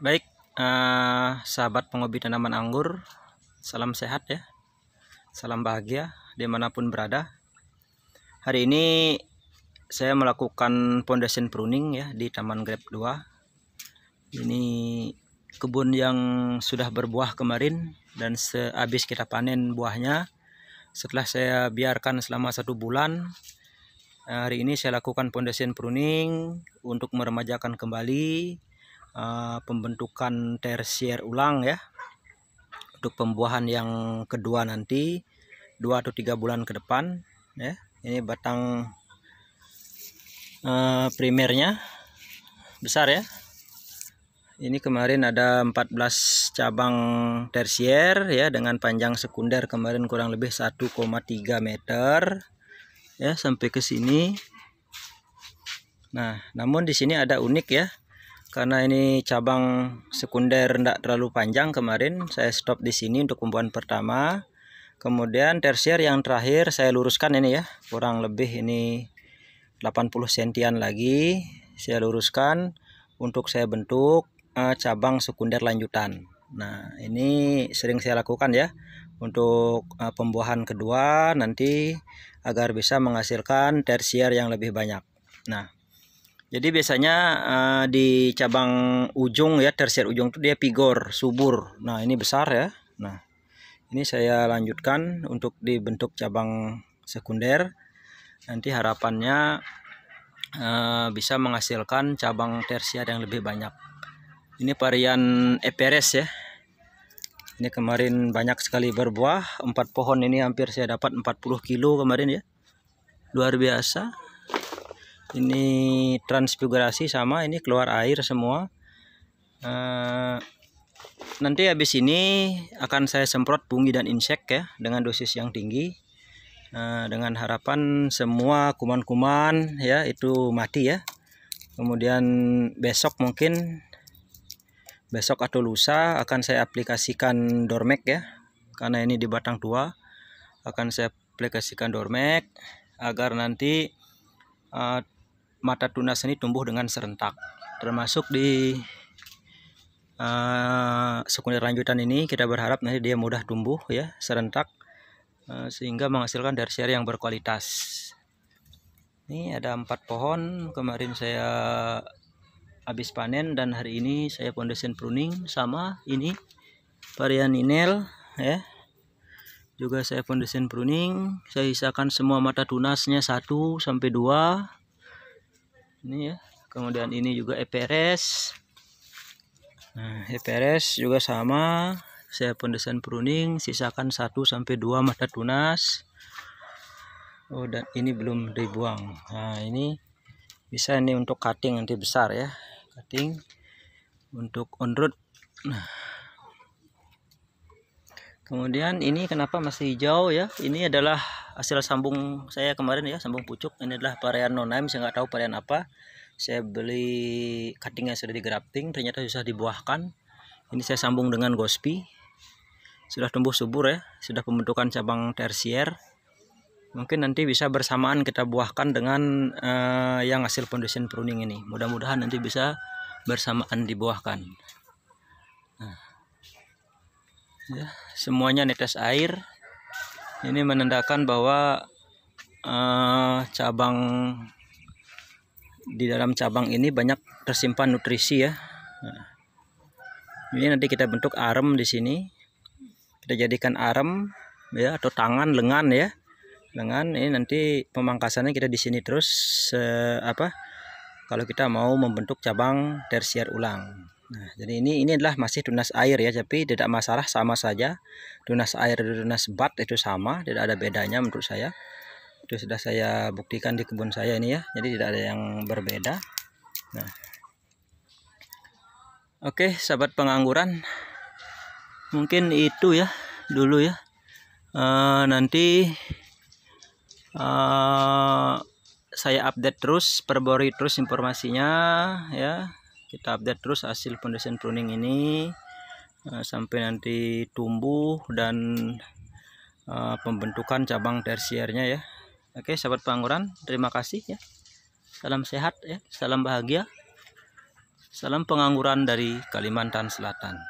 Baik, eh, sahabat pengobi tanaman anggur, salam sehat ya, salam bahagia dimanapun berada. Hari ini saya melakukan foundation pruning ya di Taman Grab 2. Ini kebun yang sudah berbuah kemarin dan sehabis kita panen buahnya. Setelah saya biarkan selama satu bulan, eh, hari ini saya lakukan foundation pruning untuk meremajakan kembali Eh, pembentukan tersier ulang ya untuk pembuahan yang kedua nanti dua atau tiga bulan ke depan ya ini batang eh, primernya besar ya ini kemarin ada 14 cabang tersier ya dengan panjang sekunder kemarin kurang lebih 1,3 meter ya sampai ke sini nah namun di sini ada unik ya karena ini cabang sekunder tidak terlalu panjang kemarin saya stop di sini untuk pembuahan pertama kemudian tersier yang terakhir saya luruskan ini ya kurang lebih ini 80 sentian lagi saya luruskan untuk saya bentuk eh, cabang sekunder lanjutan nah ini sering saya lakukan ya untuk eh, pembuahan kedua nanti agar bisa menghasilkan tersier yang lebih banyak nah jadi biasanya uh, di cabang ujung ya tersier ujung itu dia pigor subur. Nah ini besar ya. Nah ini saya lanjutkan untuk dibentuk cabang sekunder. Nanti harapannya uh, bisa menghasilkan cabang tersier yang lebih banyak. Ini varian Eperes ya. Ini kemarin banyak sekali berbuah. Empat pohon ini hampir saya dapat 40 kilo kemarin ya. Luar biasa ini transfigurasi sama ini keluar air semua eh, nanti habis ini akan saya semprot bungi dan insek ya dengan dosis yang tinggi eh, dengan harapan semua kuman-kuman ya itu mati ya kemudian besok mungkin besok atau lusa akan saya aplikasikan dormek ya karena ini di batang tua akan saya aplikasikan dormek agar nanti uh, mata tunas ini tumbuh dengan serentak termasuk di uh, sekunder lanjutan ini kita berharap nanti dia mudah tumbuh ya serentak uh, sehingga menghasilkan tersier yang berkualitas ini ada empat pohon kemarin saya habis panen dan hari ini saya foundation pruning sama ini varian inel ya juga saya foundation pruning saya isakan semua mata tunasnya satu sampai dua ini ya kemudian ini juga EPRS nah EPRS juga sama saya pendesain pruning sisakan 1 sampai 2 mata tunas Oh dan ini belum dibuang nah ini bisa ini untuk cutting nanti besar ya cutting untuk on road nah kemudian ini kenapa masih hijau ya ini adalah hasil sambung saya kemarin ya sambung pucuk ini adalah varian no name saya nggak tahu varian apa saya beli cutting yang sudah digrafting ternyata susah dibuahkan ini saya sambung dengan gospi sudah tumbuh subur ya sudah pembentukan cabang tersier mungkin nanti bisa bersamaan kita buahkan dengan uh, yang hasil foundation pruning ini mudah-mudahan nanti bisa bersamaan dibuahkan nah. ya, semuanya netes air ini menandakan bahwa uh, cabang di dalam cabang ini banyak tersimpan nutrisi ya nah, ini nanti kita bentuk arem di sini kita jadikan arem ya atau tangan lengan ya lengan ini nanti pemangkasannya kita di sini terus uh, apa kalau kita mau membentuk cabang tersier ulang Nah, jadi ini ini adalah masih tunas air ya, tapi tidak masalah sama saja. Tunas air dan tunas bat itu sama, tidak ada bedanya menurut saya. Itu sudah saya buktikan di kebun saya ini ya. Jadi tidak ada yang berbeda. Nah. Oke, sahabat pengangguran. Mungkin itu ya dulu ya. Uh, nanti uh, saya update terus, perbarui terus informasinya ya kita update terus hasil foundation pruning ini uh, sampai nanti tumbuh dan uh, pembentukan cabang tersiernya ya oke sahabat pengangguran terima kasih ya salam sehat ya salam bahagia salam pengangguran dari Kalimantan Selatan